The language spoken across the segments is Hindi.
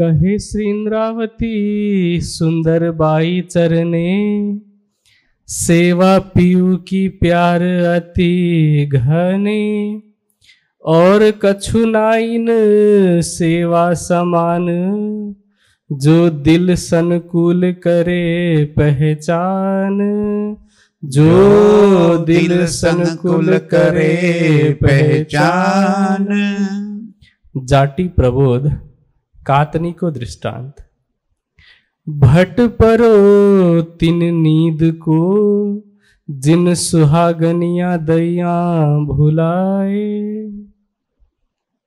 कहे श्री इंद्रावती सुंदर बाई चरने सेवा पीयू की प्यार अति घने और कछु नाइन सेवा समान जो दिल संकुल करे पहचान जो दिल संकुल करे पहचान जाटी प्रबोध कातनी को दृष्टांत भट परो तीन नींद को जिन सुहागनिया दया भुलाए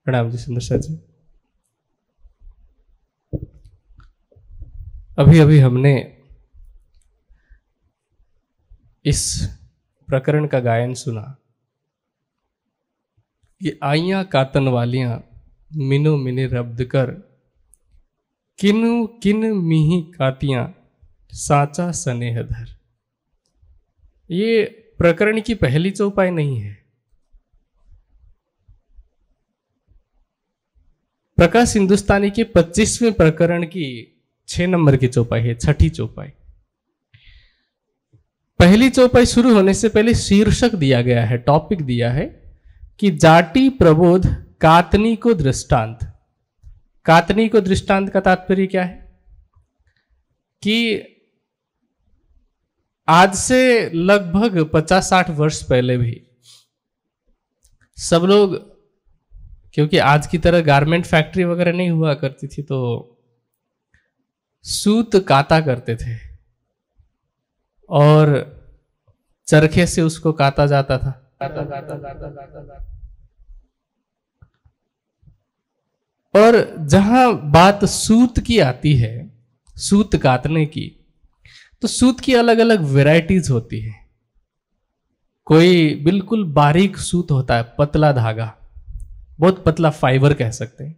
प्रणाम जी सुंदर शाह जी अभी अभी हमने इस प्रकरण का गायन सुना कि आइया कातन वालियां मिनो मिने रब्द कर किन किन मिही कातिया साचा धर ये प्रकरण की पहली चौपाई नहीं है प्रकाश हिंदुस्तानी के 25वें प्रकरण की छह नंबर की चौपाई है छठी चौपाई पहली चौपाई शुरू होने से पहले शीर्षक दिया गया है टॉपिक दिया है कि जाटी प्रबोध कातनी को दृष्टांत कातनी को दृष्टांत का तात्पर्य क्या है कि आज से लगभग 50-60 वर्ष पहले भी सब लोग क्योंकि आज की तरह गारमेंट फैक्ट्री वगैरह नहीं हुआ करती थी तो सूत काता करते थे और चरखे से उसको काता जाता था काता, काता, काता, काता, काता, काता। और जहां बात सूत की आती है सूत काटने की तो सूत की अलग अलग वेराइटीज होती है कोई बिल्कुल बारीक सूत होता है पतला धागा बहुत पतला फाइबर कह सकते हैं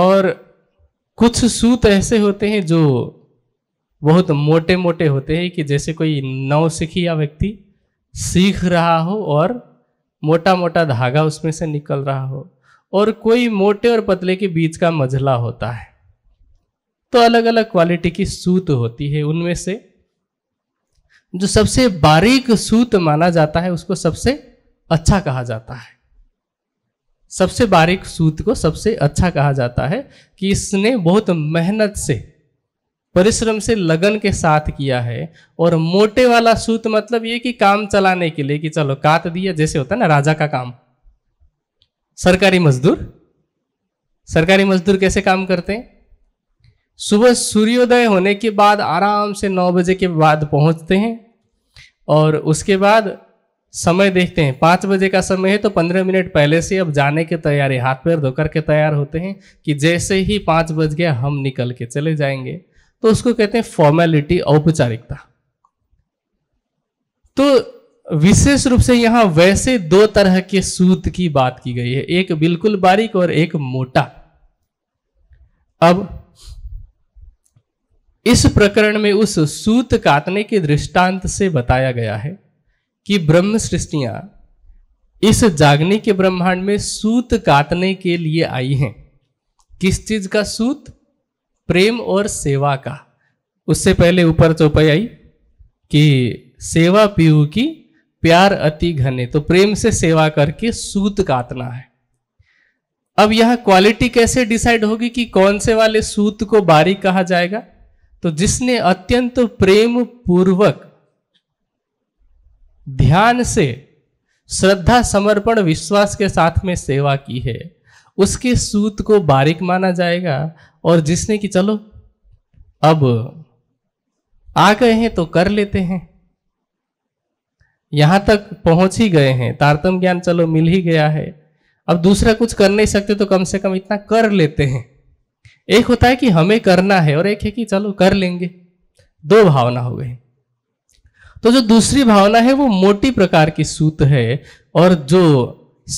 और कुछ सूत ऐसे होते हैं जो बहुत मोटे मोटे होते हैं कि जैसे कोई नौसिखिया व्यक्ति सीख रहा हो और मोटा मोटा धागा उसमें से निकल रहा हो और कोई मोटे और पतले के बीच का मझला होता है तो अलग अलग क्वालिटी की सूत होती है उनमें से जो सबसे बारीक सूत माना जाता है उसको सबसे अच्छा कहा जाता है सबसे बारीक सूत को सबसे अच्छा कहा जाता है कि इसने बहुत मेहनत से परिश्रम से लगन के साथ किया है और मोटे वाला सूत मतलब ये कि काम चलाने के लिए कि चलो काट दिया जैसे होता है ना राजा का काम सरकारी मजदूर सरकारी मजदूर कैसे काम करते हैं सुबह सूर्योदय होने के बाद आराम से नौ बजे के बाद पहुंचते हैं और उसके बाद समय देखते हैं पाँच बजे का समय है तो पंद्रह मिनट पहले से अब जाने के तैयारी हाथ पैर धोकर के तैयार होते हैं कि जैसे ही पाँच बज गया हम निकल के चले जाएंगे तो उसको कहते हैं फॉर्मेलिटी औपचारिकता तो विशेष रूप से यहां वैसे दो तरह के सूत की बात की गई है एक बिल्कुल बारीक और एक मोटा अब इस प्रकरण में उस सूत काटने के दृष्टांत से बताया गया है कि ब्रह्म सृष्टियां इस जागने के ब्रह्मांड में सूत काटने के लिए आई हैं किस चीज का सूत प्रेम और सेवा का उससे पहले ऊपर चौपाई आई कि सेवा पीऊ की प्यार अति घने तो प्रेम से सेवा करके सूत कातना है अब यह क्वालिटी कैसे डिसाइड होगी कि कौन से वाले सूत को बारीक कहा जाएगा तो जिसने अत्यंत प्रेम पूर्वक ध्यान से श्रद्धा समर्पण विश्वास के साथ में सेवा की है उसके सूत को बारीक माना जाएगा और जिसने कि चलो अब आ गए हैं तो कर लेते हैं यहाँ तक पहुंच ही गए हैं तारतम ज्ञान चलो मिल ही गया है अब दूसरा कुछ कर नहीं सकते तो कम से कम इतना कर लेते हैं एक होता है कि हमें करना है और एक है कि चलो कर लेंगे दो भावना हो गई तो जो दूसरी भावना है वो मोटी प्रकार की सूत है और जो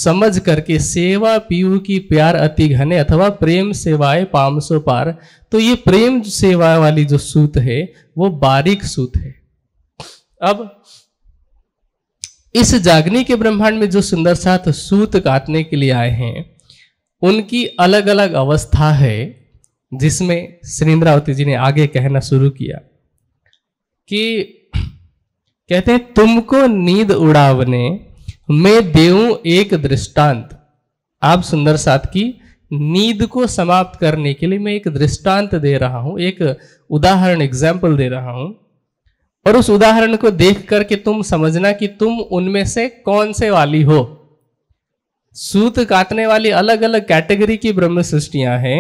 समझ करके सेवा पीयू की प्यार अति घने अथवा प्रेम सेवाएं पाम सो पार तो ये प्रेम सेवा वाली जो सूत है वो बारीक सूत है अब इस जागनी के ब्रह्मांड में जो सुंदर साथ सूत काटने के लिए आए हैं उनकी अलग अलग अवस्था है जिसमें सुनिंद्रावती जी ने आगे कहना शुरू किया कि कहते हैं तुमको नींद उड़ावने में देऊ एक दृष्टांत आप सुंदर साथ की नींद को समाप्त करने के लिए मैं एक दृष्टांत दे रहा हूं एक उदाहरण एग्जाम्पल दे रहा हूं और उस उदाहरण को देख करके तुम समझना कि तुम उनमें से कौन से वाली हो सूत काटने वाली अलग अलग कैटेगरी की ब्रह्म सृष्टियां हैं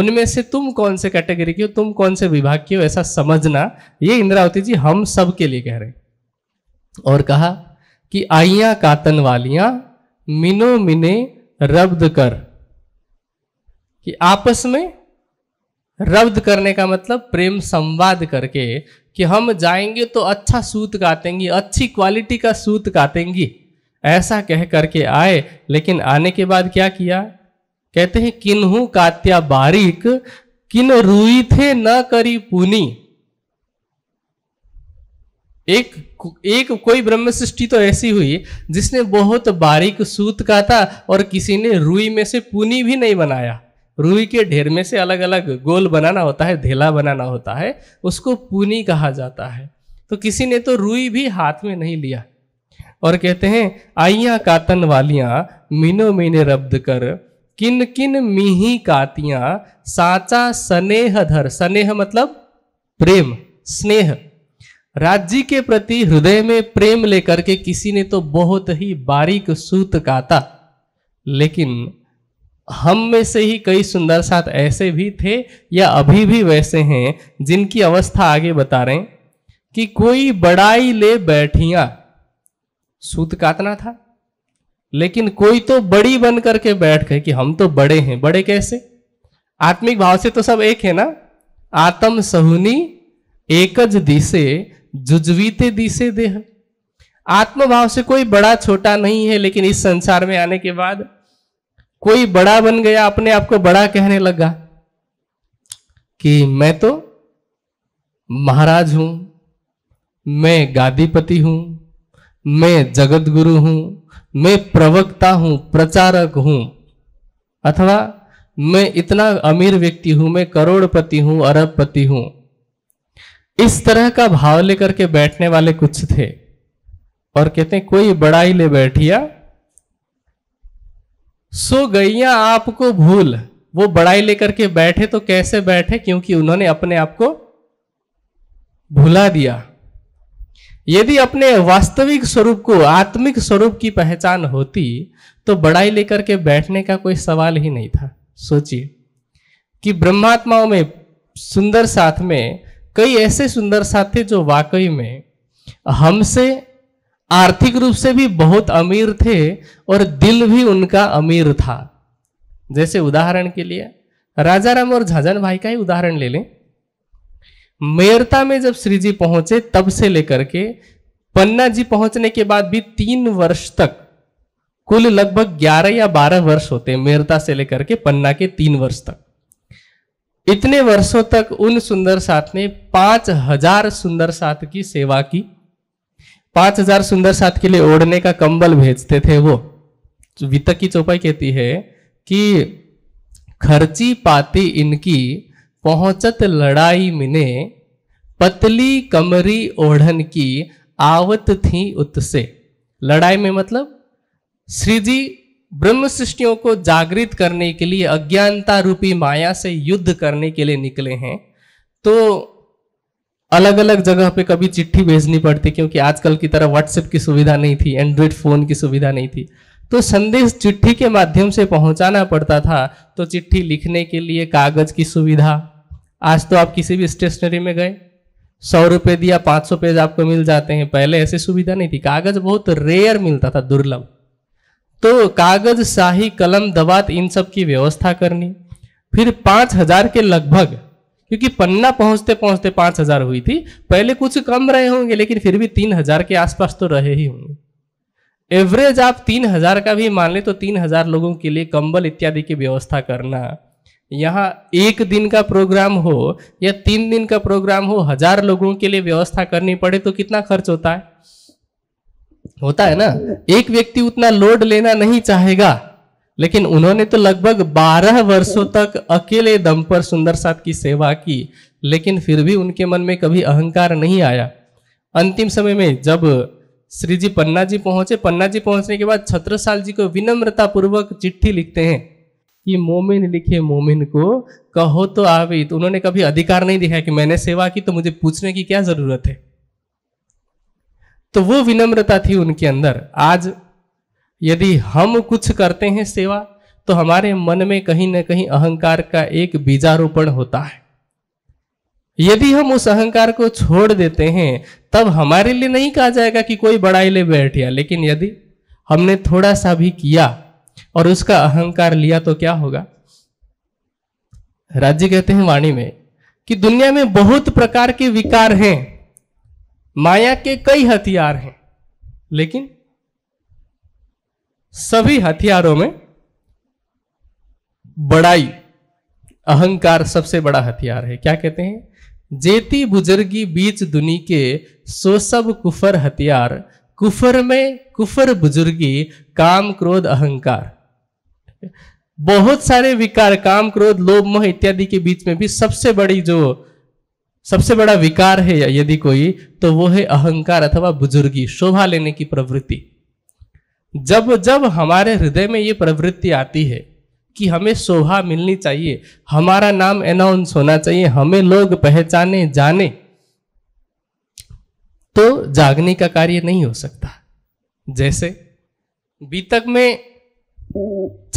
उनमें से तुम कौन से कैटेगरी की हो तुम कौन से विभाग की हो ऐसा समझना ये इंद्रावती जी हम सब के लिए कह रहे और कहा कि आइया कातन वालियां मिनो मिने रब्द कर कि आपस में रब्द करने का मतलब प्रेम संवाद करके कि हम जाएंगे तो अच्छा सूत काटेंगे अच्छी क्वालिटी का सूत काटेंगे ऐसा कह करके आए लेकिन आने के बाद क्या किया कहते हैं किन्हू कात्या बारीक किन रुई थे न करी पुनी एक एक कोई ब्रह्म सृष्टि तो ऐसी हुई जिसने बहुत बारीक सूत काटा और किसी ने रुई में से पुनी भी नहीं बनाया रुई के ढेर में से अलग अलग गोल बनाना होता है ढेला बनाना होता है उसको पुनी कहा जाता है तो किसी ने तो रुई भी हाथ में नहीं लिया और कहते हैं आइया कातन वालियां मीनो मीने रब्द कर किन किन मीही कातियां साचा स्नेह धर स्नेह मतलब प्रेम स्नेह राज्य के प्रति हृदय में प्रेम लेकर के किसी ने तो बहुत ही बारीक सूत काता लेकिन हम में से ही कई सुंदर साथ ऐसे भी थे या अभी भी वैसे हैं जिनकी अवस्था आगे बता रहे हैं कि कोई बड़ाई ले बैठिया सूत कातना था लेकिन कोई तो बड़ी बन करके बैठ गए कि हम तो बड़े हैं बड़े कैसे आत्मिक भाव से तो सब एक है ना आत्म सहुनी एकज दिशे जुजवीते दिशे देह आत्मभाव से कोई बड़ा छोटा नहीं है लेकिन इस संसार में आने के बाद कोई बड़ा बन गया अपने आप को बड़ा कहने लगा कि मैं तो महाराज हूं मैं गादीपति हूं मैं जगत गुरु हूं मैं प्रवक्ता हूं प्रचारक हूं अथवा मैं इतना अमीर व्यक्ति हूं मैं करोड़पति हूं अरबपति हूं इस तरह का भाव लेकर के बैठने वाले कुछ थे और कहते हैं कोई बड़ा ही ले बैठिया सो गैया आपको भूल वो बड़ाई लेकर के बैठे तो कैसे बैठे क्योंकि उन्होंने अपने आप को भुला दिया यदि अपने वास्तविक स्वरूप को आत्मिक स्वरूप की पहचान होती तो बड़ाई लेकर के बैठने का कोई सवाल ही नहीं था सोचिए कि ब्रह्मात्माओं में सुंदर साथ में कई ऐसे सुंदर साथ थे जो वाकई में हमसे आर्थिक रूप से भी बहुत अमीर थे और दिल भी उनका अमीर था जैसे उदाहरण के लिए राजाराम और झाजन भाई का ही उदाहरण ले लें मेरता में जब श्री जी पहुंचे तब से लेकर के पन्ना जी पहुंचने के बाद भी तीन वर्ष तक कुल लगभग ग्यारह या बारह वर्ष होते मेरता से लेकर के पन्ना के तीन वर्ष तक इतने वर्षों तक उन सुंदर साथ ने पांच हजार सुंदर साथ की सेवा की पांच हजार सुंदर साथ के लिए ओढ़ने का कंबल भेजते थे वो तो वितक की चौपाई कहती है कि खर्ची पाती इनकी पहुंचत लड़ाई मिने पतली कमरी ओढ़न की आवत थी उत्से लड़ाई में मतलब श्रीजी ब्रह्म सृष्टियों को जागृत करने के लिए अज्ञानता रूपी माया से युद्ध करने के लिए निकले हैं तो अलग अलग जगह पे कभी चिट्ठी भेजनी पड़ती क्योंकि आजकल की तरह व्हाट्सएप की सुविधा नहीं थी एंड्रॉयड फ़ोन की सुविधा नहीं थी तो संदेश चिट्ठी के माध्यम से पहुंचाना पड़ता था तो चिट्ठी लिखने के लिए कागज़ की सुविधा आज तो आप किसी भी स्टेशनरी में गए सौ रुपये दिया पाँच सौ पेज आपको मिल जाते हैं पहले ऐसी सुविधा नहीं थी कागज़ बहुत रेयर मिलता था दुर्लभ तो कागज़ शाही कलम दवात इन सब की व्यवस्था करनी फिर पाँच हज़ार के लगभग क्योंकि पन्ना पहुंचते पहुंचते पांच हजार हुई थी पहले कुछ कम रहे होंगे लेकिन फिर भी तीन हजार के आसपास तो रहे ही होंगे एवरेज आप तीन हजार का भी मान ले तो तीन हजार लोगों के लिए कंबल इत्यादि की व्यवस्था करना यहाँ एक दिन का प्रोग्राम हो या तीन दिन का प्रोग्राम हो हजार लोगों के लिए व्यवस्था करनी पड़े तो कितना खर्च होता है होता है ना एक व्यक्ति उतना लोड लेना नहीं चाहेगा लेकिन उन्होंने तो लगभग 12 वर्षों तक अकेले दम पर सुंदर साथ की सेवा की लेकिन फिर भी उनके मन में कभी अहंकार नहीं आया अंतिम समय में जब श्री जी पन्ना जी पहुंचे पन्ना जी पहुंचने के बाद छत्रसाल जी को विनम्रता पूर्वक चिट्ठी लिखते हैं कि मोमिन लिखे मोमिन को कहो तो आवेद तो उन्होंने कभी अधिकार नहीं दिखाया कि मैंने सेवा की तो मुझे पूछने की क्या जरूरत है तो वो विनम्रता थी उनके अंदर आज यदि हम कुछ करते हैं सेवा तो हमारे मन में कहीं ना कहीं अहंकार का एक बीजारोपण होता है यदि हम उस अहंकार को छोड़ देते हैं तब हमारे लिए नहीं कहा जाएगा कि कोई बड़ाई ले बैठ गया लेकिन यदि हमने थोड़ा सा भी किया और उसका अहंकार लिया तो क्या होगा राज्य कहते हैं वाणी में कि दुनिया में बहुत प्रकार के विकार हैं माया के कई हथियार हैं लेकिन सभी हथियारों में बड़ाई अहंकार सबसे बड़ा हथियार है क्या कहते हैं जेती बुजुर्गी बीच दुनी के सो सब कुफर हथियार कुफर में कुफर बुजुर्गी काम क्रोध अहंकार बहुत सारे विकार काम क्रोध लोभ मोह इत्यादि के बीच में भी सबसे बड़ी जो सबसे बड़ा विकार है यदि कोई तो वो है अहंकार अथवा बुजुर्गी शोभा लेने की प्रवृत्ति जब जब हमारे हृदय में ये प्रवृत्ति आती है कि हमें शोभा मिलनी चाहिए हमारा नाम अनाउंस होना चाहिए हमें लोग पहचाने जाने तो जागने का कार्य नहीं हो सकता जैसे बीतक में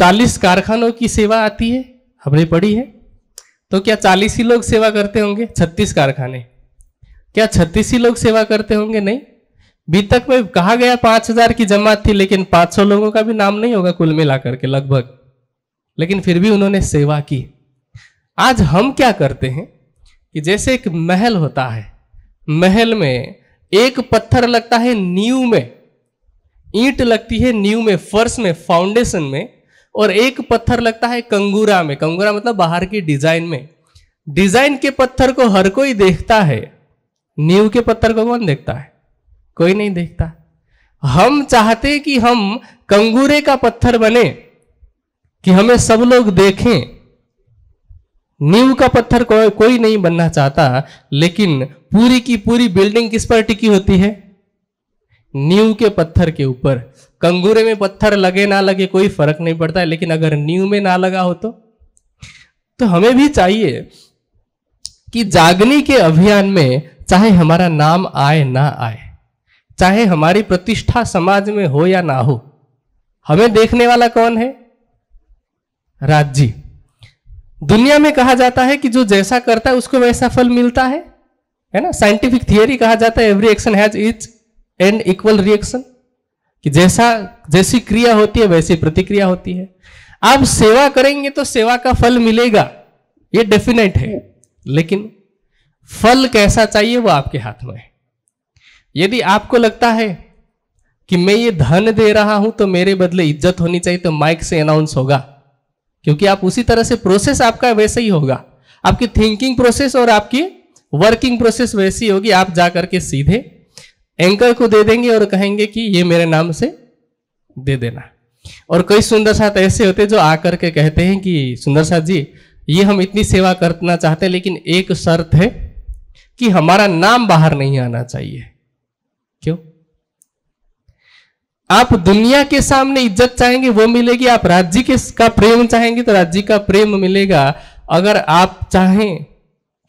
40 कारखानों की सेवा आती है हमने पढ़ी है तो क्या 40 ही लोग सेवा करते होंगे 36 कारखाने क्या 36 ही लोग सेवा करते होंगे नहीं बीतक में कहा गया पांच हजार की जमात थी लेकिन पांच सौ लोगों का भी नाम नहीं होगा कुल मिलाकर के लगभग लेकिन फिर भी उन्होंने सेवा की आज हम क्या करते हैं कि जैसे एक महल होता है महल में एक पत्थर लगता है नींव में ईंट लगती है नींव में फर्श में फाउंडेशन में और एक पत्थर लगता है कंगूरा में कंगूरा मतलब बाहर की डिजाइन में डिजाइन के पत्थर को हर कोई देखता है नींव के पत्थर को कौन देखता है कोई नहीं देखता हम चाहते कि हम कंगूरे का पत्थर बने कि हमें सब लोग देखें नींव का पत्थर को, कोई नहीं बनना चाहता लेकिन पूरी की पूरी बिल्डिंग किस पर टिकी होती है नींव के पत्थर के ऊपर कंगूरे में पत्थर लगे ना लगे कोई फर्क नहीं पड़ता है लेकिन अगर नींव में ना लगा हो तो तो हमें भी चाहिए कि जागनी के अभियान में चाहे हमारा नाम आए ना आए चाहे हमारी प्रतिष्ठा समाज में हो या ना हो हमें देखने वाला कौन है राज्य दुनिया में कहा जाता है कि जो जैसा करता है उसको वैसा फल मिलता है है ना साइंटिफिक थियरी कहा जाता है every action has each and equal reaction कि जैसा जैसी क्रिया होती है वैसी प्रतिक्रिया होती है आप सेवा करेंगे तो सेवा का फल मिलेगा ये डेफिनेट है लेकिन फल कैसा चाहिए वो आपके हाथ में है यदि आपको लगता है कि मैं ये धन दे रहा हूं तो मेरे बदले इज्जत होनी चाहिए तो माइक से अनाउंस होगा क्योंकि आप उसी तरह से प्रोसेस आपका वैसे ही होगा आपकी थिंकिंग प्रोसेस और आपकी वर्किंग प्रोसेस वैसी होगी आप जाकर के सीधे एंकर को दे देंगे और कहेंगे कि ये मेरे नाम से दे देना और कई सुंदर साथ ऐसे होते जो आकर के कहते हैं कि सुंदर साथ जी ये हम इतनी सेवा करना चाहते हैं लेकिन एक शर्त है कि हमारा नाम बाहर नहीं आना चाहिए क्यों आप दुनिया के सामने इज्जत चाहेंगे वो मिलेगी आप राज्य के का प्रेम चाहेंगे तो राज्य का प्रेम मिलेगा अगर आप चाहें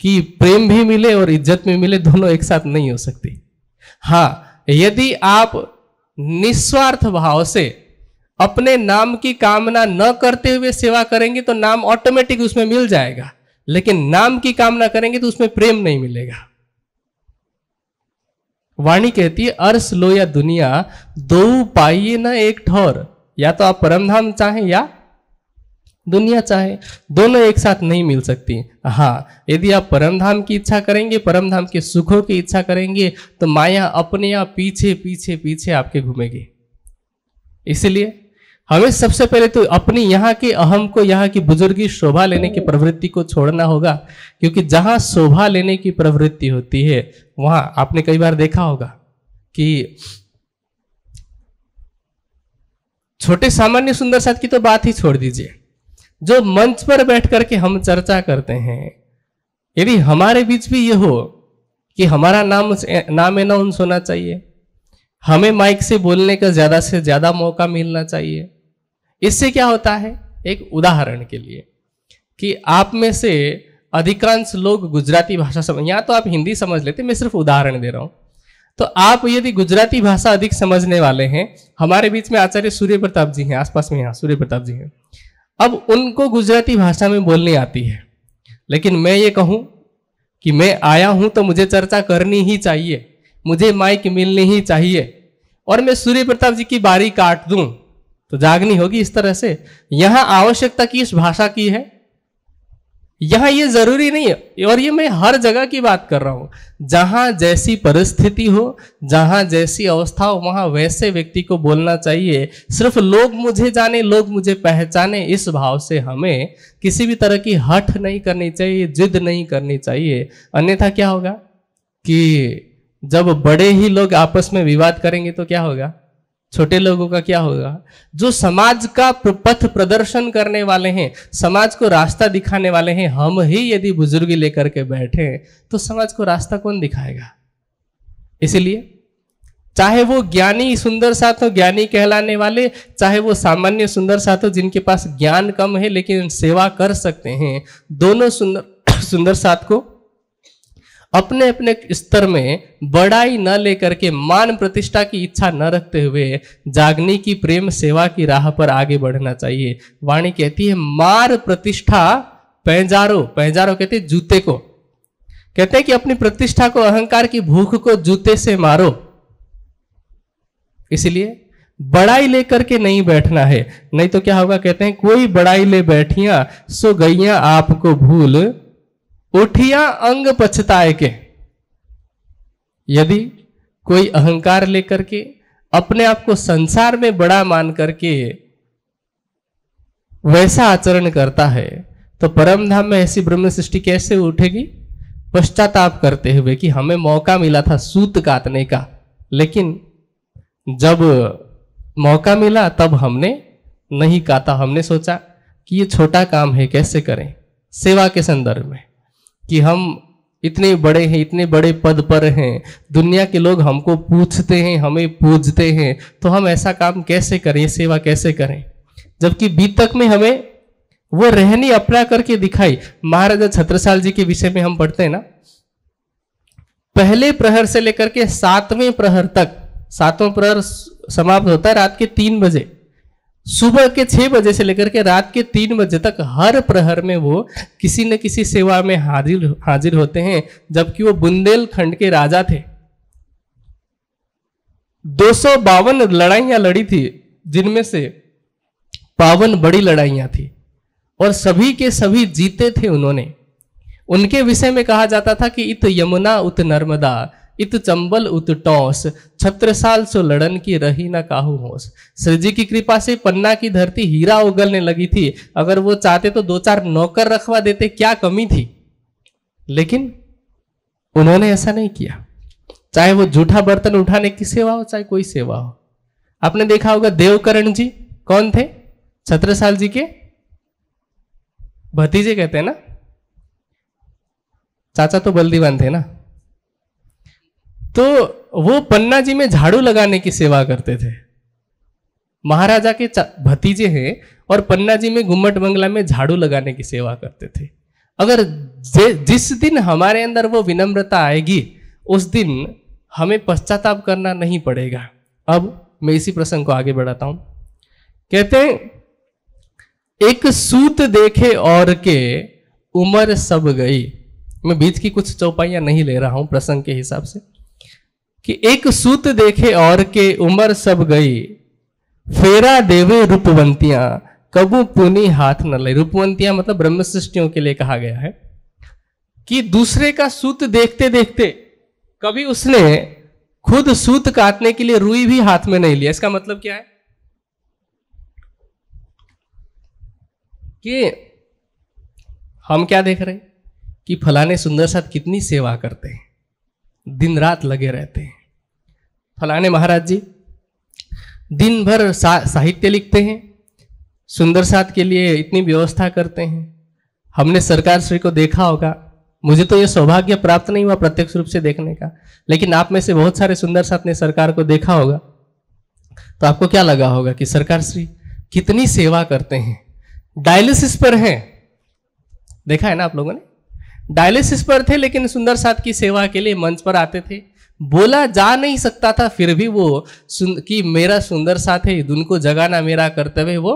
कि प्रेम भी मिले और इज्जत भी मिले दोनों एक साथ नहीं हो सकती हाँ यदि आप निस्वार्थ भाव से अपने नाम की कामना न करते हुए सेवा करेंगे तो नाम ऑटोमेटिक उसमें मिल जाएगा लेकिन नाम की कामना करेंगे तो उसमें प्रेम नहीं मिलेगा वाणी कहती है अर्स लो या दुनिया दो पाइए न एक ठोर या तो आप परमधाम चाहें या दुनिया चाहे दोनों एक साथ नहीं मिल सकती हाँ यदि आप परमधाम की इच्छा करेंगे परमधाम के सुखों की इच्छा करेंगे तो माया अपने आप पीछे पीछे पीछे आपके घूमेगी इसलिए हमें सबसे पहले तो अपनी यहाँ के अहम को यहाँ की बुजुर्गी शोभा लेने की प्रवृत्ति को छोड़ना होगा क्योंकि जहाँ शोभा लेने की प्रवृत्ति होती है वहाँ आपने कई बार देखा होगा कि छोटे सामान्य सुंदर साथ की तो बात ही छोड़ दीजिए जो मंच पर बैठ करके हम चर्चा करते हैं यदि हमारे बीच भी ये हो कि हमारा नाम नाम एनाउंस होना चाहिए हमें माइक से बोलने का ज़्यादा से ज़्यादा मौका मिलना चाहिए इससे क्या होता है एक उदाहरण के लिए कि आप में से अधिकांश लोग गुजराती भाषा समझ या तो आप हिंदी समझ लेते मैं सिर्फ उदाहरण दे रहा हूँ तो आप यदि गुजराती भाषा अधिक समझने वाले हैं हमारे बीच में आचार्य सूर्य प्रताप जी हैं आसपास में यहाँ सूर्य प्रताप जी हैं अब उनको गुजराती भाषा में बोलनी आती है लेकिन मैं ये कहूँ कि मैं आया हूँ तो मुझे चर्चा करनी ही चाहिए मुझे माइक मिलनी ही चाहिए और मैं सूर्य प्रताप जी की बारी काट दूँ तो जागनी होगी इस तरह से यहां आवश्यकता किस भाषा की है यहां ये जरूरी नहीं है और ये मैं हर जगह की बात कर रहा हूं जहां जैसी परिस्थिति हो जहां जैसी अवस्था हो वहां वैसे व्यक्ति को बोलना चाहिए सिर्फ लोग मुझे जाने लोग मुझे पहचाने इस भाव से हमें किसी भी तरह की हठ नहीं करनी चाहिए जिद नहीं करनी चाहिए अन्यथा क्या होगा कि जब बड़े ही लोग आपस में विवाद करेंगे तो क्या होगा छोटे लोगों का क्या होगा जो समाज का पथ प्रदर्शन करने वाले हैं समाज को रास्ता दिखाने वाले हैं हम ही यदि बुजुर्ग लेकर के बैठे तो समाज को रास्ता कौन दिखाएगा इसलिए चाहे वो ज्ञानी सुंदर साथ हो ज्ञानी कहलाने वाले चाहे वो सामान्य सुंदर साथ हो जिनके पास ज्ञान कम है लेकिन सेवा कर सकते हैं दोनों सुंदर सुंदर साथ को अपने अपने स्तर में बड़ाई न लेकर के मान प्रतिष्ठा की इच्छा न रखते हुए जागनी की प्रेम सेवा की राह पर आगे बढ़ना चाहिए वाणी कहती है मार प्रतिष्ठा पैजारो पैजारो कहते जूते को कहते हैं कि अपनी प्रतिष्ठा को अहंकार की भूख को जूते से मारो इसलिए बड़ाई लेकर के नहीं बैठना है नहीं तो क्या होगा कहते हैं कोई बड़ाई ले बैठिया सो गैया आपको भूल उठिया अंग पछताए के यदि कोई अहंकार लेकर के अपने आप को संसार में बड़ा मान करके वैसा आचरण करता है तो परम धाम में ऐसी ब्रह्म सृष्टि कैसे उठेगी पश्चाताप करते हुए कि हमें मौका मिला था सूत काटने का लेकिन जब मौका मिला तब हमने नहीं काटा हमने सोचा कि ये छोटा काम है कैसे करें सेवा के संदर्भ में कि हम इतने बड़े हैं इतने बड़े पद पर हैं दुनिया के लोग हमको पूछते हैं हमें पूजते हैं तो हम ऐसा काम कैसे करें सेवा कैसे करें जबकि बीतक में हमें वो रहनी अपना करके दिखाई महाराजा छत्रसाल जी के विषय में हम पढ़ते हैं ना पहले प्रहर से लेकर के सातवें प्रहर तक सातवें प्रहर समाप्त होता है रात के तीन बजे सुबह के छह बजे से लेकर के रात के तीन बजे तक हर प्रहर में वो किसी न किसी सेवा में हाजिर हाजिर होते हैं जबकि वो बुंदेलखंड के राजा थे दो सौ बावन लड़ाइया लड़ी थी जिनमें से बावन बड़ी लड़ाइया थी और सभी के सभी जीते थे उन्होंने उनके विषय में कहा जाता था कि इत यमुना उत नर्मदा इत चंबल उत छत्र साल सो लड़न की रही ना काहू होश जी की कृपा से पन्ना की धरती हीरा उगलने लगी थी अगर वो चाहते तो दो चार नौकर रखवा देते क्या कमी थी लेकिन उन्होंने ऐसा नहीं किया चाहे वो झूठा बर्तन उठाने की सेवा हो चाहे कोई सेवा हो आपने देखा होगा देवकरण जी कौन थे छत्रसाल जी के भतीजे कहते हैं ना चाचा तो बल्दीवान थे ना तो वो पन्ना जी में झाड़ू लगाने की सेवा करते थे महाराजा के भतीजे हैं और पन्ना जी में घुम्मट बंगला में झाड़ू लगाने की सेवा करते थे अगर जिस दिन हमारे अंदर वो विनम्रता आएगी उस दिन हमें पश्चाताप करना नहीं पड़ेगा अब मैं इसी प्रसंग को आगे बढ़ाता हूं कहते हैं एक सूत देखे और के उम्र सब गई मैं बीच की कुछ चौपाइयां नहीं ले रहा हूं प्रसंग के हिसाब से कि एक सूत देखे और के उम्र सब गई फेरा देवे रूपवंतियां कबू पुनी हाथ न ले रूपवंतियां मतलब ब्रह्म सृष्टियों के लिए कहा गया है कि दूसरे का सूत देखते देखते कभी उसने खुद सूत काटने के लिए रुई भी हाथ में नहीं लिया इसका मतलब क्या है कि हम क्या देख रहे हैं कि फलाने सुंदर साथ कितनी सेवा करते हैं दिन रात लगे रहते हैं फलाने महाराज जी दिन भर सा, साहित्य लिखते हैं सुंदर साथ के लिए इतनी व्यवस्था करते हैं हमने सरकार श्री को देखा होगा मुझे तो यह सौभाग्य प्राप्त नहीं हुआ प्रत्यक्ष रूप से देखने का लेकिन आप में से बहुत सारे सुंदर साथ ने सरकार को देखा होगा तो आपको क्या लगा होगा कि सरकार श्री कितनी सेवा करते हैं डायलिसिस पर हैं देखा है ना आप लोगों ने डायलिसिस पर थे लेकिन सुंदर साथ की सेवा के लिए मंच पर आते थे बोला जा नहीं सकता था फिर भी वो कि मेरा सुंदर साथ है दुनको को जगाना मेरा कर्तव्य वो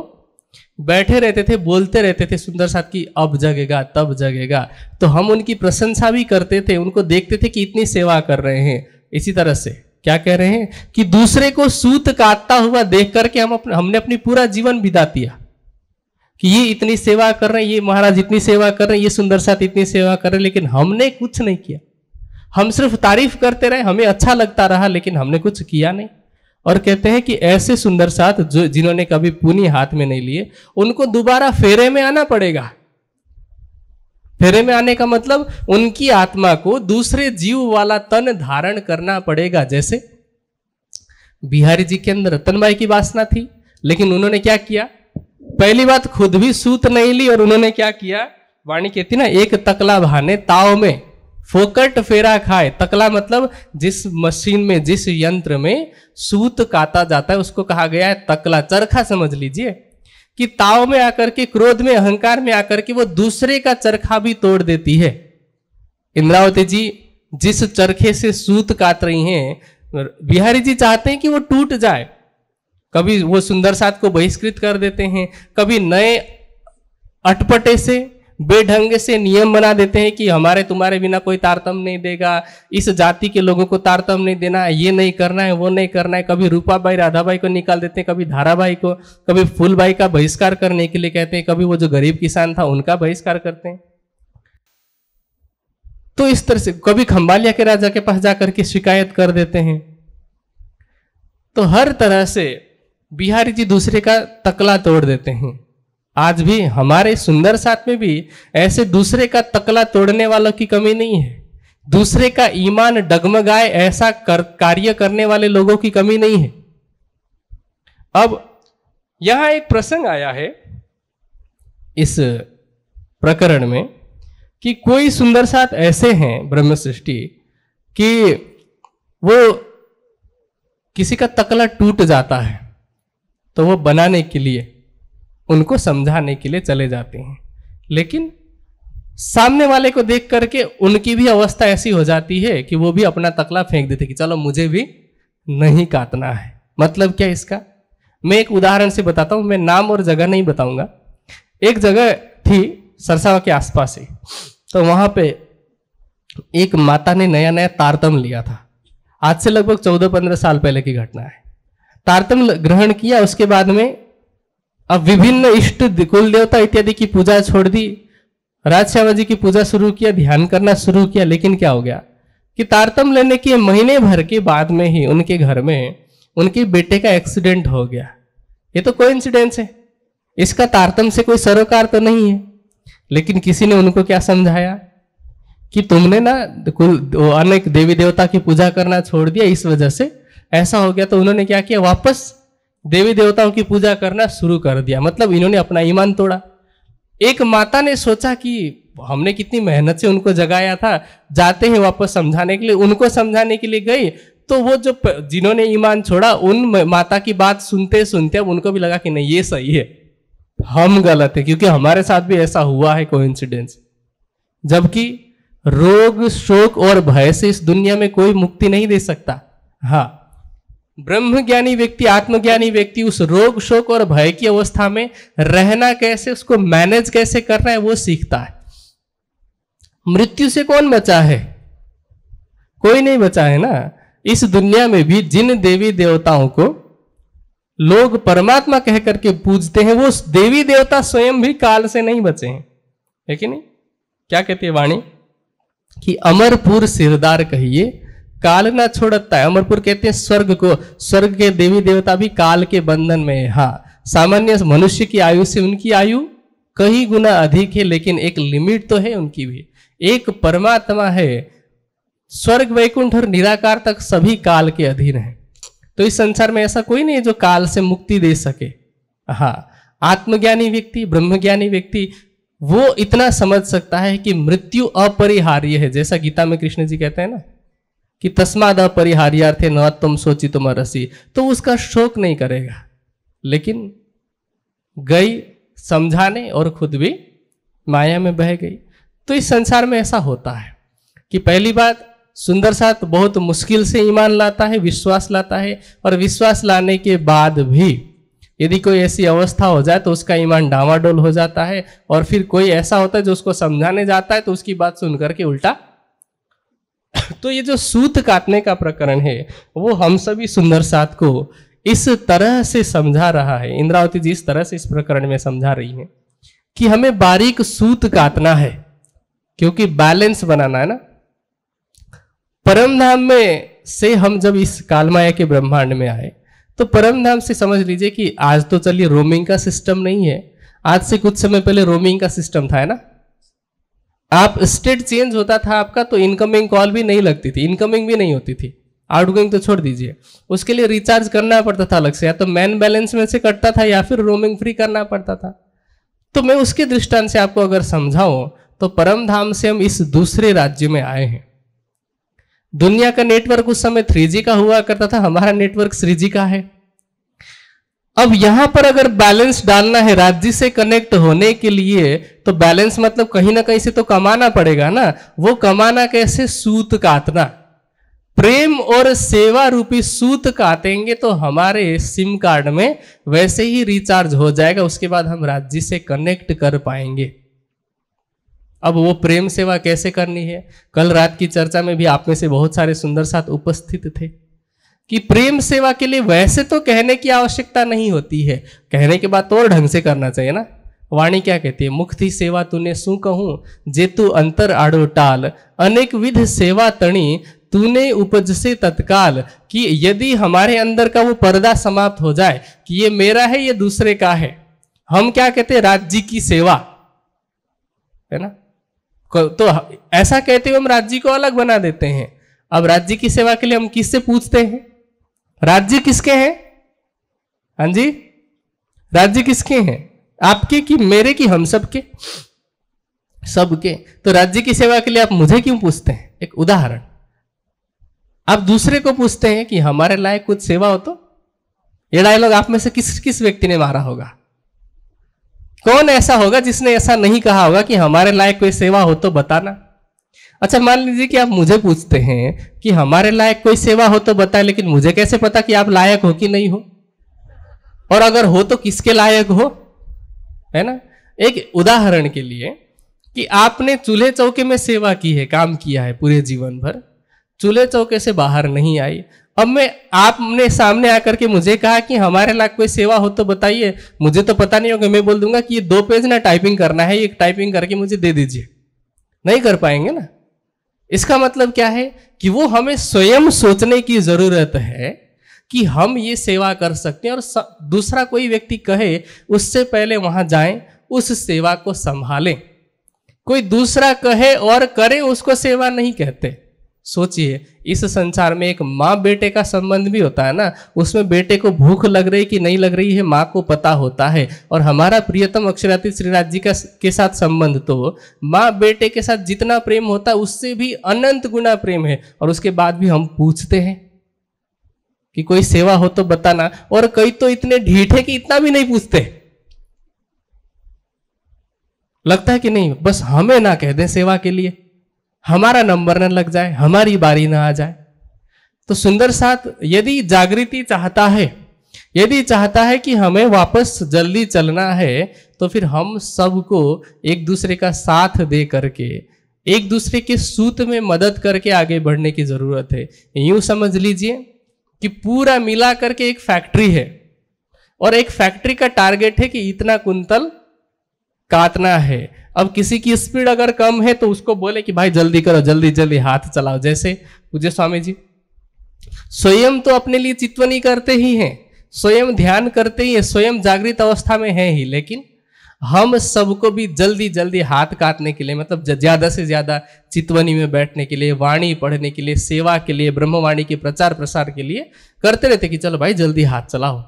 बैठे रहते थे बोलते रहते थे सुंदर साथ की अब जगेगा तब जगेगा तो हम उनकी प्रशंसा भी करते थे उनको देखते थे कि इतनी सेवा कर रहे हैं इसी तरह से क्या कह रहे हैं कि दूसरे को सूत काटता हुआ देख करके हम अपने हमने अपनी पूरा जीवन बिता दिया कि ये इतनी सेवा कर रहे हैं ये महाराज इतनी सेवा कर रहे हैं ये सुंदर साथ इतनी सेवा कर रहे हैं लेकिन हमने कुछ नहीं किया हम सिर्फ तारीफ करते रहे हमें अच्छा लगता रहा लेकिन हमने कुछ किया नहीं और कहते हैं कि ऐसे सुंदर साथ जो जिन्होंने कभी पुनी हाथ में नहीं लिए उनको दोबारा फेरे में आना पड़ेगा फेरे में आने का मतलब उनकी आत्मा को दूसरे जीव वाला तन धारण करना पड़ेगा जैसे बिहारी जी के अंदर रतनबाई की वासना थी लेकिन उन्होंने क्या किया पहली बात खुद भी सूत नहीं ली और उन्होंने क्या किया वाणी कहती ना एक तकला भाने ताव में फोकट फेरा खाए तकला मतलब जिस मशीन में जिस यंत्र में सूत काटा जाता है उसको कहा गया है तकला चरखा समझ लीजिए कि ताव में आकर के क्रोध में अहंकार में आकर के वो दूसरे का चरखा भी तोड़ देती है इंद्रावती जी जिस चरखे से सूत काट रही हैं बिहारी जी चाहते हैं कि वो टूट जाए कभी वो सुंदर साथ को बहिष्कृत कर देते हैं कभी नए अटपटे से बेढंगे से नियम बना देते हैं कि हमारे तुम्हारे बिना कोई तारतम नहीं देगा इस जाति के लोगों को तारतम नहीं देना है ये नहीं करना है वो नहीं करना है कभी रूपा भाई राधा भाई को निकाल देते हैं कभी धारा भाई को कभी फूल भाई का बहिष्कार करने के लिए कहते हैं कभी वो जो गरीब किसान था उनका बहिष्कार करते हैं तो इस तरह से कभी खंबालिया के राजा के पास जाकर के शिकायत कर देते हैं तो हर तरह से बिहारी जी दूसरे का तकला तोड़ देते हैं आज भी हमारे सुंदर साथ में भी ऐसे दूसरे का तकला तोड़ने वालों की कमी नहीं है दूसरे का ईमान डगमगाए ऐसा कर, कार्य करने वाले लोगों की कमी नहीं है अब यहां एक प्रसंग आया है इस प्रकरण में कि कोई सुंदर साथ ऐसे हैं ब्रह्म सृष्टि कि वो किसी का तकला टूट जाता है तो वो बनाने के लिए उनको समझाने के लिए चले जाते हैं लेकिन सामने वाले को देख करके उनकी भी अवस्था ऐसी हो जाती है कि वो भी अपना तकला फेंक देते कि चलो मुझे भी नहीं काटना है मतलब क्या इसका मैं एक उदाहरण से बताता हूँ मैं नाम और जगह नहीं बताऊंगा एक जगह थी सरसावा के आसपास ही तो वहाँ पे एक माता ने नया नया तारतम लिया था आज से लगभग चौदह पंद्रह साल पहले की घटना है तारतम्य ग्रहण किया उसके बाद में अब विभिन्न इष्ट कुल देवता इत्यादि की पूजा छोड़ दी राजश्यामा जी की पूजा शुरू किया ध्यान करना शुरू किया लेकिन क्या हो गया कि तारतम लेने के महीने भर के बाद में ही उनके घर में उनके बेटे का एक्सीडेंट हो गया ये तो कोई इंसिडेंस है इसका तारतम से कोई सरोकार तो नहीं है लेकिन किसी ने उनको क्या समझाया कि तुमने ना कुल अनेक देवी देवता की पूजा करना छोड़ दिया इस वजह से ऐसा हो गया तो उन्होंने क्या किया वापस देवी देवताओं की पूजा करना शुरू कर दिया मतलब इन्होंने अपना ईमान तोड़ा एक माता ने सोचा कि हमने कितनी मेहनत से उनको जगाया था जाते हैं वापस समझाने के लिए उनको समझाने के लिए गई तो वो जो जिन्होंने ईमान छोड़ा उन माता की बात सुनते सुनते अब उनको भी लगा कि नहीं ये सही है हम गलत है क्योंकि हमारे साथ भी ऐसा हुआ है कोइंसिडेंस जबकि रोग शोक और भय से इस दुनिया में कोई मुक्ति नहीं दे सकता हाँ ब्रह्मज्ञानी व्यक्ति आत्मज्ञानी व्यक्ति उस रोग शोक और भय की अवस्था में रहना कैसे उसको मैनेज कैसे करना है वो सीखता है मृत्यु से कौन बचा है कोई नहीं बचा है ना इस दुनिया में भी जिन देवी देवताओं को लोग परमात्मा कह करके पूजते हैं वो देवी देवता स्वयं भी काल से नहीं बचे हैं है कि नहीं क्या कहते वाणी कि अमरपुर सिरदार कहिए काल ना छोड़ता है अमरपुर कहते हैं स्वर्ग को स्वर्ग के देवी देवता भी काल के बंधन में है हाँ सामान्य मनुष्य की आयु से उनकी आयु कई गुना अधिक है लेकिन एक लिमिट तो है उनकी भी एक परमात्मा है स्वर्ग वैकुंठ और निराकार तक सभी काल के अधीन है तो इस संसार में ऐसा कोई नहीं है जो काल से मुक्ति दे सके हाँ आत्मज्ञानी व्यक्ति ब्रह्मज्ञानी व्यक्ति वो इतना समझ सकता है कि मृत्यु अपरिहार्य है जैसा गीता में कृष्ण जी कहते हैं ना कि तस्मादा परिहार्यार्थे न तुम सोची तुम रसी तो उसका शोक नहीं करेगा लेकिन गई समझाने और खुद भी माया में बह गई तो इस संसार में ऐसा होता है कि पहली बात सुंदर सात बहुत मुश्किल से ईमान लाता है विश्वास लाता है और विश्वास लाने के बाद भी यदि कोई ऐसी अवस्था हो जाए तो उसका ईमान डावाडोल हो जाता है और फिर कोई ऐसा होता है जो उसको समझाने जाता है तो उसकी बात सुन करके उल्टा तो ये जो सूत काटने का प्रकरण है वो हम सभी सुंदर साथ को इस तरह से समझा रहा है इंद्रावती जी इस तरह से इस प्रकरण में समझा रही है कि हमें बारीक सूत काटना है क्योंकि बैलेंस बनाना है ना परम धाम में से हम जब इस कालमाया के ब्रह्मांड में आए तो परम धाम से समझ लीजिए कि आज तो चलिए रोमिंग का सिस्टम नहीं है आज से कुछ समय पहले रोमिंग का सिस्टम था है ना आप स्टेट चेंज होता था आपका तो इनकमिंग कॉल भी नहीं लगती थी इनकमिंग भी नहीं होती थी आउटगोइंग तो छोड़ दीजिए उसके लिए रिचार्ज करना पड़ता था अलग से या तो मैन बैलेंस में से कटता था या फिर रोमिंग फ्री करना पड़ता था तो मैं उसके दृष्टांत से आपको अगर समझाऊं तो परम धाम से हम इस दूसरे राज्य में आए हैं दुनिया का नेटवर्क उस समय थ्री का हुआ करता था हमारा नेटवर्क थ्री का है अब यहां पर अगर बैलेंस डालना है राज्य से कनेक्ट होने के लिए तो बैलेंस मतलब कहीं ना कहीं से तो कमाना पड़ेगा ना वो कमाना कैसे सूत काटना प्रेम और सेवा रूपी सूत काटेंगे तो हमारे सिम कार्ड में वैसे ही रिचार्ज हो जाएगा उसके बाद हम राज्य से कनेक्ट कर पाएंगे अब वो प्रेम सेवा कैसे करनी है कल रात की चर्चा में भी आप में से बहुत सारे सुंदर साथ उपस्थित थे कि प्रेम सेवा के लिए वैसे तो कहने की आवश्यकता नहीं होती है कहने के बाद तो और ढंग से करना चाहिए ना वाणी क्या कहती है मुक्ति सेवा तूने सु कहूँ जेतु अंतर आड़ो टाल अनेक विध सेवा तणी तूने से तत्काल कि यदि हमारे अंदर का वो पर्दा समाप्त हो जाए कि ये मेरा है ये दूसरे का है हम क्या कहते हैं राज्य की सेवा है ना तो ऐसा कहते हुए हम राज्य को अलग बना देते हैं अब राज्य की सेवा के लिए हम किससे पूछते हैं राज्य किसके हैं हाँ जी राज्य किसके हैं आपके कि मेरे कि हम सबके सबके तो राज्य की सेवा के लिए आप मुझे क्यों पूछते हैं एक उदाहरण आप दूसरे को पूछते हैं कि हमारे लायक कुछ सेवा हो तो ये डायलॉग आप में से किस किस व्यक्ति ने मारा होगा कौन ऐसा होगा जिसने ऐसा नहीं कहा होगा कि हमारे लायक कोई सेवा हो तो बताना अच्छा मान लीजिए कि आप मुझे पूछते हैं कि हमारे लायक कोई सेवा हो तो बताए लेकिन मुझे कैसे पता कि आप लायक हो कि नहीं हो और अगर हो तो किसके लायक हो है ना एक उदाहरण के लिए कि आपने चूल्हे चौके में सेवा की है काम किया है पूरे जीवन भर चूल्हे चौके से बाहर नहीं आई अब मैं आपने सामने आकर के मुझे कहा कि हमारे लायक कोई सेवा हो तो बताइए मुझे तो पता नहीं होगा मैं बोल दूंगा कि ये दो पेज ना टाइपिंग करना है ये टाइपिंग करके मुझे दे दीजिए नहीं कर पाएंगे ना इसका मतलब क्या है कि वो हमें स्वयं सोचने की ज़रूरत है कि हम ये सेवा कर सकते हैं और दूसरा कोई व्यक्ति कहे उससे पहले वहां जाएं उस सेवा को संभालें कोई दूसरा कहे और करे उसको सेवा नहीं कहते सोचिए इस संसार में एक माँ बेटे का संबंध भी होता है ना उसमें बेटे को भूख लग रही कि नहीं लग रही है माँ को पता होता है और हमारा प्रियतम अक्षराती श्रीराज जी का के साथ संबंध तो माँ बेटे के साथ जितना प्रेम होता है उससे भी अनंत गुना प्रेम है और उसके बाद भी हम पूछते हैं कि कोई सेवा हो तो बताना और कई तो इतने ढीठ है कि इतना भी नहीं पूछते लगता है कि नहीं बस हमें ना कह दें सेवा के लिए हमारा नंबर न लग जाए हमारी बारी ना आ जाए तो सुंदर साथ यदि जागृति चाहता है यदि चाहता है कि हमें वापस जल्दी चलना है तो फिर हम सबको एक दूसरे का साथ दे करके एक दूसरे के सूत में मदद करके आगे बढ़ने की ज़रूरत है यूं समझ लीजिए कि पूरा मिला करके एक फैक्ट्री है और एक फैक्ट्री का टारगेट है कि इतना कुंतल काटना है अब किसी की स्पीड अगर कम है तो उसको बोले कि भाई जल्दी करो जल्दी जल्दी हाथ चलाओ जैसे पूज्य स्वामी जी स्वयं तो अपने लिए चितवनी करते ही हैं स्वयं ध्यान करते ही है स्वयं जागृत अवस्था में है ही लेकिन हम सबको भी जल्दी जल्दी हाथ काटने के लिए मतलब ज़्यादा से ज़्यादा चितवनी में बैठने के लिए वाणी पढ़ने के लिए सेवा के लिए ब्रह्मवाणी के प्रचार प्रसार के लिए करते रहते कि चलो भाई जल्दी हाथ चलाओ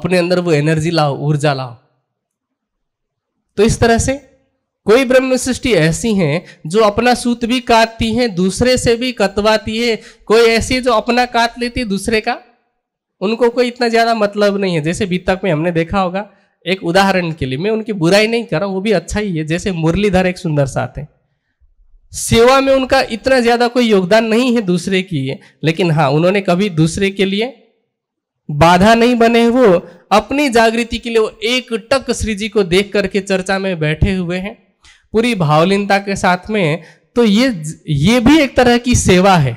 अपने अंदर वो एनर्जी लाओ ऊर्जा लाओ तो इस तरह से कोई ब्रह्म सृष्टि ऐसी हैं जो अपना सूत भी काटती हैं दूसरे से भी कतवाती है कोई ऐसी जो अपना काट लेती है दूसरे का उनको कोई इतना ज़्यादा मतलब नहीं है जैसे बीतक में हमने देखा होगा एक उदाहरण के लिए मैं उनकी बुराई नहीं कर रहा वो भी अच्छा ही है जैसे मुरलीधर एक सुंदर साथ है सेवा में उनका इतना ज़्यादा कोई योगदान नहीं है दूसरे की है लेकिन हाँ उन्होंने कभी दूसरे के लिए बाधा नहीं बने वो अपनी जागृति के लिए वो एक टक श्री जी को देख करके चर्चा में बैठे हुए हैं पूरी भावलीनता के साथ में तो ये ये भी एक तरह की सेवा है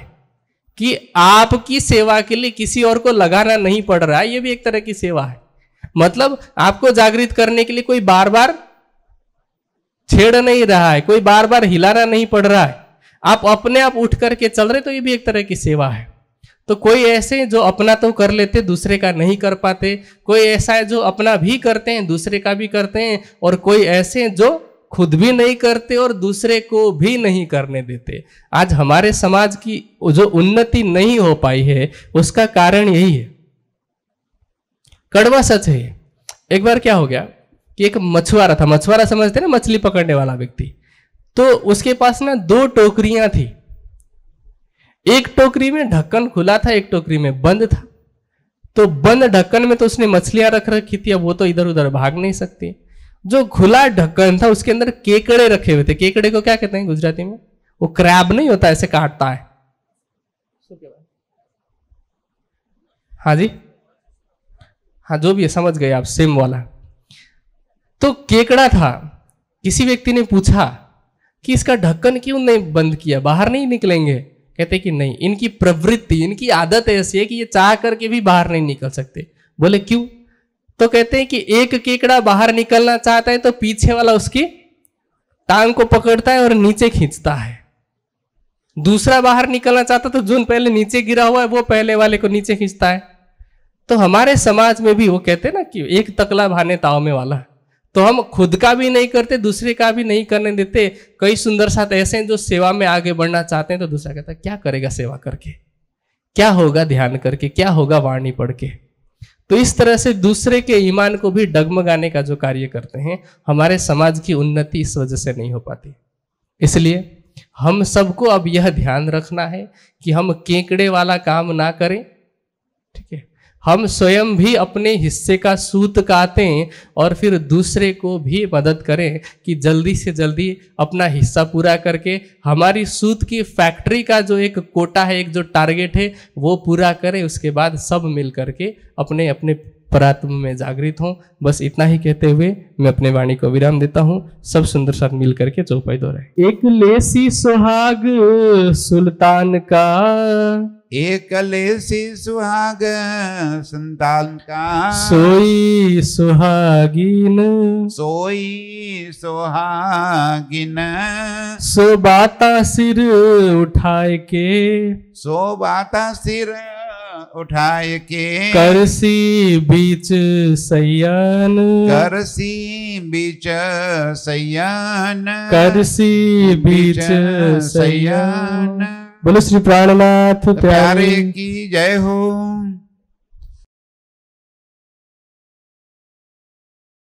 कि आपकी सेवा के लिए किसी और को लगाना नहीं पड़ रहा है ये भी एक तरह की सेवा है मतलब आपको जागृत करने के लिए कोई बार बार छेड़ नहीं रहा है कोई बार बार हिलाना नहीं पड़ रहा है आप अपने आप उठ करके चल रहे तो ये भी एक तरह की सेवा है तो कोई ऐसे जो अपना तो कर लेते दूसरे का नहीं कर पाते कोई ऐसा है जो अपना भी करते हैं दूसरे का भी करते हैं और कोई ऐसे जो खुद भी नहीं करते और दूसरे को भी नहीं करने देते आज हमारे समाज की जो उन्नति नहीं हो पाई है उसका कारण यही है कड़वा सच है एक बार क्या हो गया कि एक मछुआरा था मछुआरा समझते ना मछली पकड़ने वाला व्यक्ति तो उसके पास ना दो टोकरियां थी एक टोकरी में ढक्कन खुला था एक टोकरी में बंद था तो बंद ढक्कन में तो उसने मछलियां रख रखी थी अब वो तो इधर उधर भाग नहीं सकती जो खुला ढक्कन था उसके अंदर केकड़े रखे हुए थे केकड़े को क्या कहते हैं गुजराती में वो क्रैब नहीं होता ऐसे काटता है हाँ जी हाँ जो भी है समझ गए आप सेम वाला तो केकड़ा था किसी व्यक्ति ने पूछा कि इसका ढक्कन क्यों नहीं बंद किया बाहर नहीं निकलेंगे कहते कि नहीं इनकी प्रवृत्ति इनकी आदत ऐसी है कि ये चाह करके भी बाहर नहीं निकल सकते बोले क्यों तो कहते हैं कि एक केकड़ा बाहर निकलना चाहता है तो पीछे वाला उसकी टांग को पकड़ता है और नीचे खींचता है दूसरा बाहर निकलना चाहता तो जून पहले नीचे गिरा हुआ है वो पहले वाले को नीचे खींचता है तो हमारे समाज में भी वो कहते हैं ना कि एक तकला भाने ताव में वाला तो हम खुद का भी नहीं करते दूसरे का भी नहीं करने देते कई सुंदर साथ ऐसे हैं जो सेवा में आगे बढ़ना चाहते हैं तो दूसरा कहता है क्या करेगा सेवा करके क्या होगा ध्यान करके क्या होगा वाणी पढ़ के तो इस तरह से दूसरे के ईमान को भी डगमगाने का जो कार्य करते हैं हमारे समाज की उन्नति इस वजह से नहीं हो पाती इसलिए हम सबको अब यह ध्यान रखना है कि हम केकड़े वाला काम ना करें ठीक है हम स्वयं भी अपने हिस्से का सूत काटें और फिर दूसरे को भी मदद करें कि जल्दी से जल्दी अपना हिस्सा पूरा करके हमारी सूत की फैक्ट्री का जो एक कोटा है एक जो टारगेट है वो पूरा करें उसके बाद सब मिल करके अपने अपने परात्म में जागृत हों बस इतना ही कहते हुए मैं अपने वाणी को विराम देता हूँ सब सुंदर साथ मिल करके चौपाई दोहरा एक लेसी सुहाग सुल्तान का एक सुहाग संतान का सोई सुहागिन सोई सुहागिन बाता सिर उठाए के सोबाता सिर उठाए के करसी बीच सयन करसी बीच सैयन करसी बीच सयन बोलो श्री प्राणनाथ प्यारे की जय हो